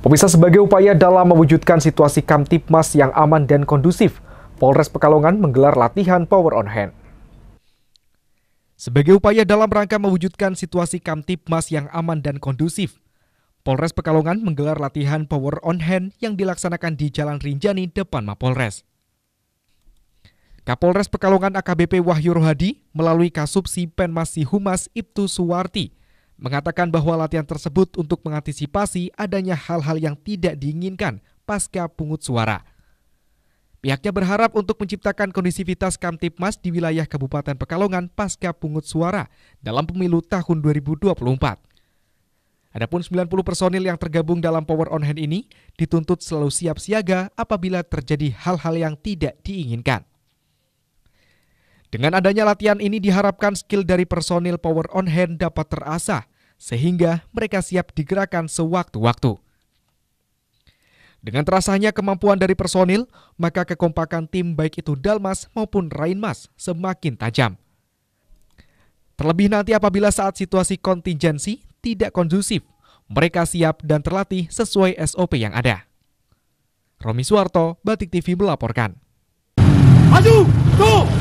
Pemirsa sebagai upaya dalam mewujudkan situasi Kamtipmas yang aman dan kondusif, Polres Pekalongan menggelar latihan Power on Hand. Sebagai upaya dalam rangka mewujudkan situasi Kamtipmas yang aman dan kondusif, Polres Pekalongan menggelar latihan Power on Hand yang dilaksanakan di Jalan Rinjani depan Mapolres. Kapolres Pekalongan AKBP Wahyu Rohadi melalui Kasubsi Penmas Humas Ibtu Suwarti mengatakan bahwa latihan tersebut untuk mengantisipasi adanya hal-hal yang tidak diinginkan pasca pungut suara. Pihaknya berharap untuk menciptakan kondisivitas Kamtipmas di wilayah Kabupaten Pekalongan pasca pungut suara dalam pemilu tahun 2024. Adapun 90 personil yang tergabung dalam Power on Hand ini dituntut selalu siap siaga apabila terjadi hal-hal yang tidak diinginkan. Dengan adanya latihan ini diharapkan skill dari personil power on hand dapat terasah sehingga mereka siap digerakkan sewaktu-waktu. Dengan terasahnya kemampuan dari personil, maka kekompakan tim baik itu Dalmas maupun Rainmas semakin tajam. Terlebih nanti apabila saat situasi kontingensi tidak kondusif, mereka siap dan terlatih sesuai SOP yang ada. Romi Suwarto, Batik TV melaporkan. Maju, go!